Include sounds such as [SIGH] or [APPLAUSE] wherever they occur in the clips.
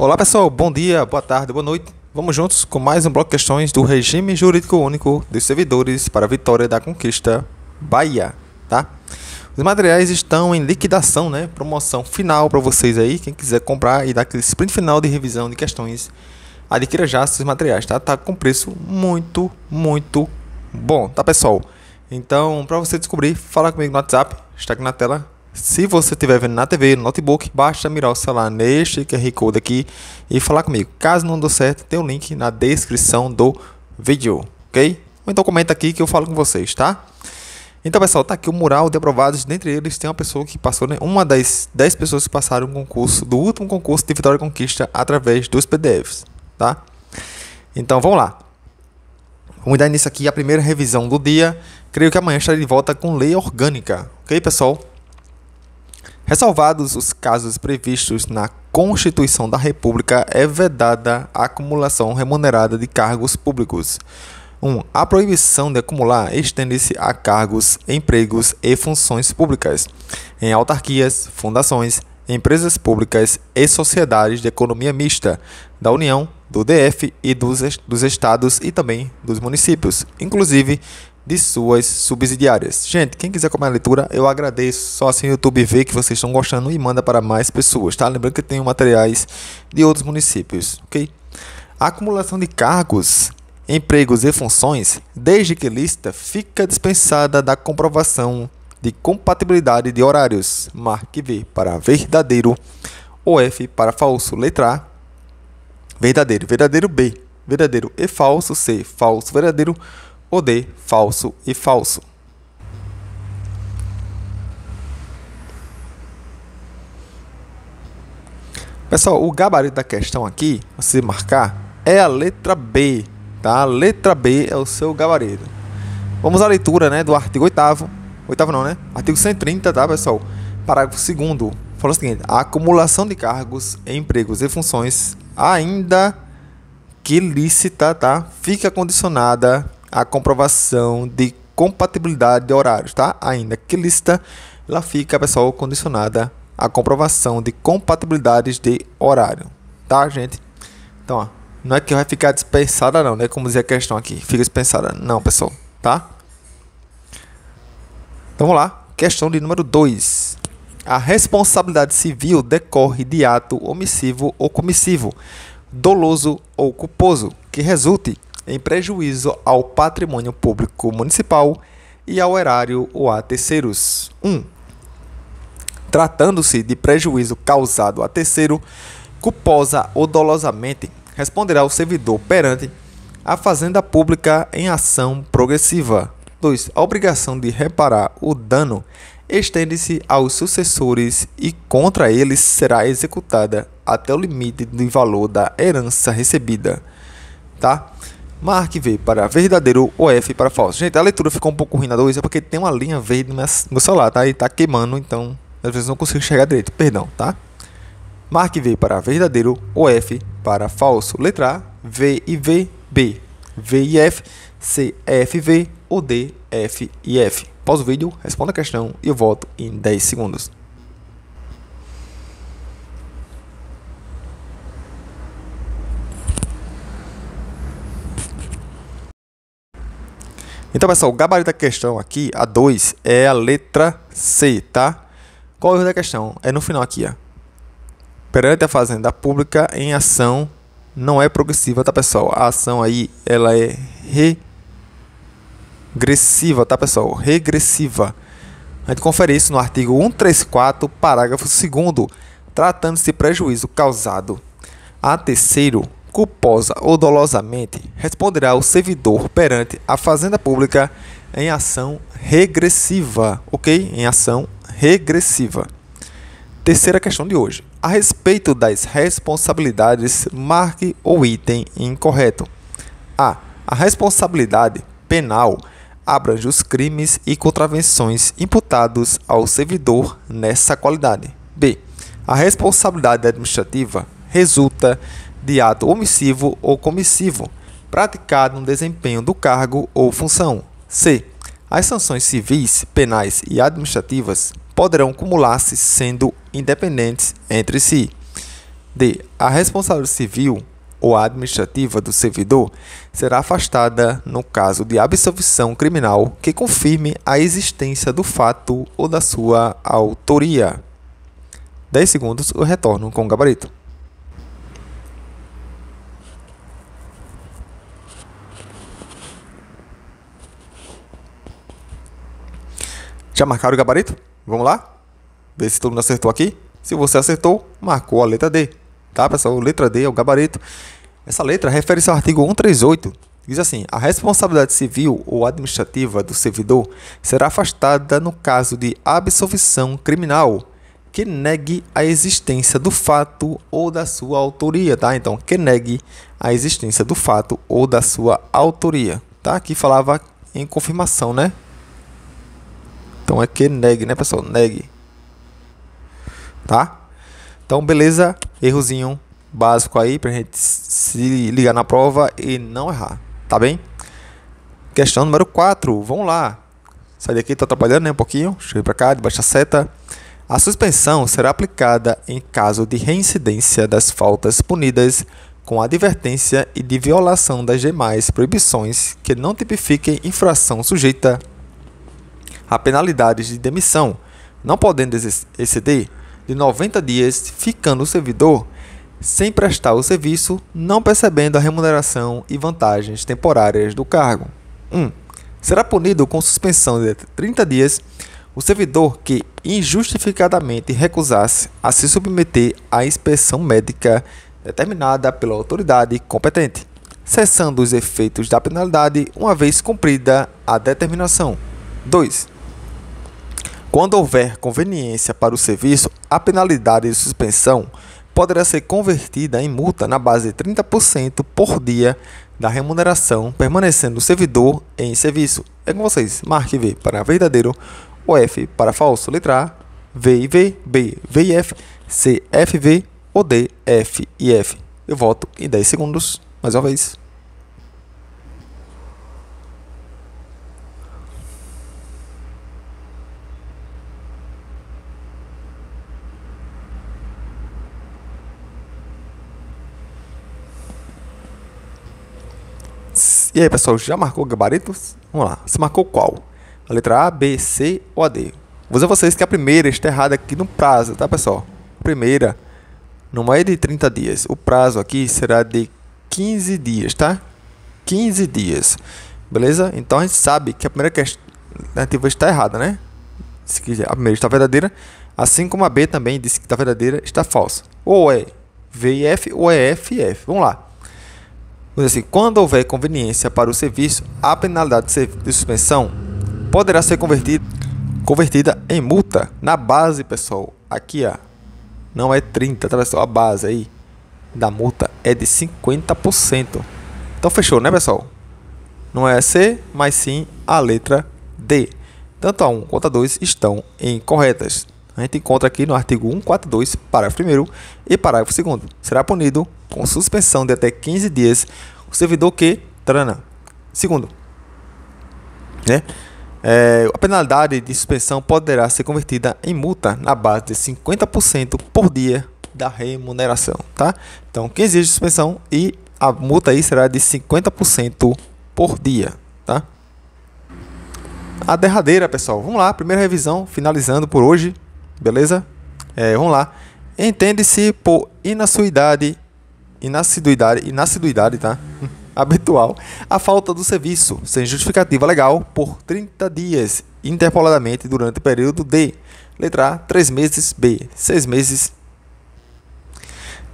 Olá pessoal, bom dia, boa tarde, boa noite. Vamos juntos com mais um bloco de questões do regime jurídico único dos servidores para a vitória da conquista Bahia, tá? Os materiais estão em liquidação, né? Promoção final para vocês aí, quem quiser comprar e dar aquele sprint final de revisão de questões, adquira já esses materiais, tá? Tá com preço muito, muito bom, tá pessoal? Então, para você descobrir, fala comigo no WhatsApp, está aqui na tela, se você estiver vendo na TV, no notebook, basta mirar o celular neste QR Code aqui e falar comigo. Caso não deu certo, tem o um link na descrição do vídeo, ok? Ou então comenta aqui que eu falo com vocês, tá? Então, pessoal, tá aqui o mural de aprovados. Dentre eles, tem uma pessoa que passou, né? uma das 10 pessoas que passaram o concurso, do último concurso de Vitória e Conquista, através dos PDFs, tá? Então, vamos lá. Vamos dar início aqui à primeira revisão do dia. Creio que amanhã estarei de volta com lei orgânica, ok, pessoal? Ressalvados os casos previstos na Constituição da República, é vedada a acumulação remunerada de cargos públicos. 1. Um, a proibição de acumular estende-se a cargos, empregos e funções públicas, em autarquias, fundações, empresas públicas e sociedades de economia mista da União, do DF e dos, dos estados e também dos municípios, inclusive de suas subsidiárias. Gente, quem quiser comer a leitura, eu agradeço. Só assim o YouTube vê que vocês estão gostando e manda para mais pessoas, tá? Lembrando que eu tenho materiais de outros municípios, ok? A acumulação de cargos, empregos e funções, desde que lista, fica dispensada da comprovação de compatibilidade de horários. Marque V para verdadeiro, ou F para falso. Letra A, verdadeiro. Verdadeiro B, verdadeiro e falso. C, falso, verdadeiro o D, falso e falso. Pessoal, o gabarito da questão aqui, você marcar, é a letra B, tá? A letra B é o seu gabarito. Vamos à leitura, né, do artigo 8 8 não, né? Artigo 130, tá, pessoal? Parágrafo 2 fala o seguinte: a acumulação de cargos, empregos e funções, ainda que lícita, tá? Fica condicionada a comprovação de compatibilidade de horários, tá? Ainda que lista, ela fica, pessoal, condicionada à comprovação de compatibilidades de horário, tá, gente? Então, ó, não é que vai ficar dispensada não, né? Como dizia a questão aqui, fica dispensada. Não, pessoal, tá? Então, vamos lá. Questão de número 2. A responsabilidade civil decorre de ato omissivo ou comissivo, doloso ou culposo, que resulte em prejuízo ao patrimônio público municipal e ao erário ou a terceiros. 1. Um, Tratando-se de prejuízo causado a terceiro, culposa ou dolosamente, responderá o servidor perante a Fazenda Pública em ação progressiva. 2. A obrigação de reparar o dano estende-se aos sucessores e contra eles será executada até o limite do valor da herança recebida. Tá? Mark V para verdadeiro, ou F para falso. Gente, a leitura ficou um pouco ruim na 2, é porque tem uma linha verde no meu celular, tá? E tá queimando, então às vezes não consigo chegar direito. Perdão, tá? Mark V para verdadeiro, ou F para falso. Letra A, V e V, B, V e F, C, F, V, ou D, F e F. Pausa o vídeo, responda a questão e eu volto em 10 segundos. Então, pessoal, o gabarito da questão aqui, a 2, é a letra C, tá? Qual é o erro da questão? É no final aqui, ó. Perante a fazenda pública em ação não é progressiva, tá, pessoal? A ação aí, ela é regressiva, tá, pessoal? Regressiva. A gente confere isso no artigo 134, parágrafo 2 tratando-se de prejuízo causado a terceiro culposa ou dolosamente, responderá o servidor perante a Fazenda Pública em ação regressiva, ok? Em ação regressiva. Terceira questão de hoje. A respeito das responsabilidades, marque o item incorreto. A. A responsabilidade penal abrange os crimes e contravenções imputados ao servidor nessa qualidade. B. A responsabilidade administrativa resulta de ato omissivo ou comissivo praticado no desempenho do cargo ou função. C. As sanções civis, penais e administrativas poderão cumular-se sendo independentes entre si. D. A responsabilidade civil ou administrativa do servidor será afastada no caso de absolvição criminal que confirme a existência do fato ou da sua autoria. 10 segundos, eu retorno com o gabarito. Já marcaram o gabarito? Vamos lá? Ver se todo mundo acertou aqui. Se você acertou, marcou a letra D. Tá, pessoal? Letra D é o gabarito. Essa letra refere-se ao artigo 138. Diz assim: a responsabilidade civil ou administrativa do servidor será afastada no caso de absolvição criminal que negue a existência do fato ou da sua autoria, tá? Então, que negue a existência do fato ou da sua autoria, tá? Aqui falava em confirmação, né? Então é que neg, né, pessoal? Neg. Tá? Então, beleza? Errozinho básico aí pra gente se ligar na prova e não errar, tá bem? Questão número 4, vamos lá. Sai daqui, tá atrapalhando né, um pouquinho. cheguei pra cá, baixa a seta. A suspensão será aplicada em caso de reincidência das faltas punidas com advertência e de violação das demais proibições que não tipifiquem infração sujeita a penalidades de demissão, não podendo exceder de 90 dias, ficando o servidor sem prestar o serviço, não percebendo a remuneração e vantagens temporárias do cargo. 1. Um, será punido com suspensão de 30 dias o servidor que injustificadamente recusasse a se submeter à inspeção médica determinada pela autoridade competente, cessando os efeitos da penalidade uma vez cumprida a determinação. 2 quando houver conveniência para o serviço, a penalidade de suspensão poderá ser convertida em multa na base de 30% por dia da remuneração, permanecendo o servidor em serviço. É com vocês. Marque V para verdadeiro, o F para falso, letra A, V e V, B, V e F, C, F, V, O, D, F e F. Eu volto em 10 segundos, mais uma vez. E aí, pessoal, já marcou gabaritos? Vamos lá. Você marcou qual? A letra A, B, C ou AD? D? Vou dizer a vocês que a primeira está errada aqui no prazo, tá, pessoal? A primeira não é de 30 dias. O prazo aqui será de 15 dias, tá? 15 dias. Beleza? Então a gente sabe que a primeira questão alternativa está errada, né? Se a primeira está verdadeira, assim como a B também disse que está verdadeira, está falsa. Ou é VF ou é FF. Vamos lá assim, quando houver conveniência para o serviço, a penalidade de suspensão poderá ser convertida, convertida em multa na base, pessoal. Aqui, ó, não é 30, tá pessoal? A base aí da multa é de 50%. Então fechou, né, pessoal? Não é C, mas sim a letra D. Tanto a 1 quanto a 2 estão incorretas. A gente encontra aqui no artigo 142, parágrafo 1 e parágrafo 2. Será punido com suspensão de até 15 dias o servidor que. trana Segundo, né? É, a penalidade de suspensão poderá ser convertida em multa na base de 50% por dia da remuneração, tá? Então, 15 dias de suspensão e a multa aí será de 50% por dia, tá? A derradeira, pessoal. Vamos lá, primeira revisão, finalizando por hoje, beleza? É, vamos lá. Entende-se por inassuidade inassiduidade, inassiduidade, tá? [LAUGHS] habitual a falta do serviço, sem justificativa legal, por 30 dias interpoladamente durante o período de letra A, 3 meses, B, 6 meses,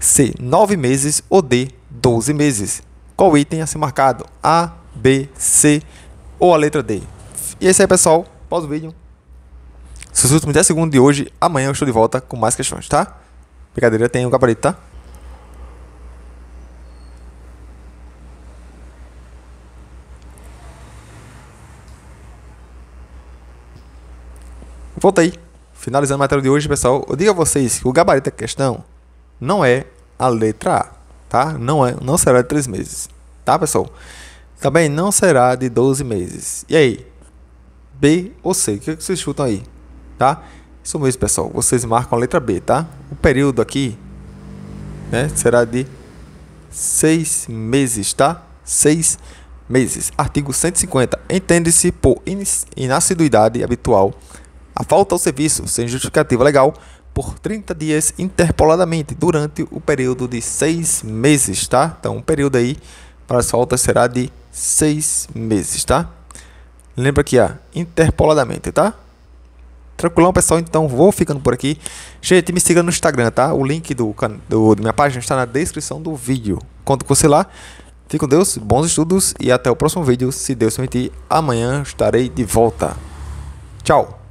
C, 9 meses ou D, 12 meses. Qual item a ser marcado? A, B, C ou a letra D? E é isso aí, pessoal. Pausa o vídeo. Seus últimos 10 segundos de hoje. Amanhã eu estou de volta com mais questões, tá? Brincadeira, tem um gabarito, tá? voltei. Finalizando a matéria de hoje, pessoal, eu digo a vocês que o gabarito da questão não é a letra A, tá? Não, é, não será de 3 meses, tá, pessoal? Também não será de 12 meses. E aí? B ou C? O que vocês chutam aí? Tá? Isso mesmo, pessoal. Vocês marcam a letra B, tá? O período aqui né, será de 6 meses, tá? 6 meses. Artigo 150. Entende-se por inassiduidade habitual a falta ao serviço sem justificativa legal por 30 dias interpoladamente durante o período de 6 meses, tá? Então, o um período aí para as faltas será de 6 meses, tá? Lembra que a interpoladamente, tá? Tranquilão, pessoal? Então, vou ficando por aqui. Gente, me siga no Instagram, tá? O link do, do, da minha página está na descrição do vídeo. Conto com você lá. Fique com Deus, bons estudos e até o próximo vídeo. Se Deus permitir, amanhã estarei de volta. Tchau!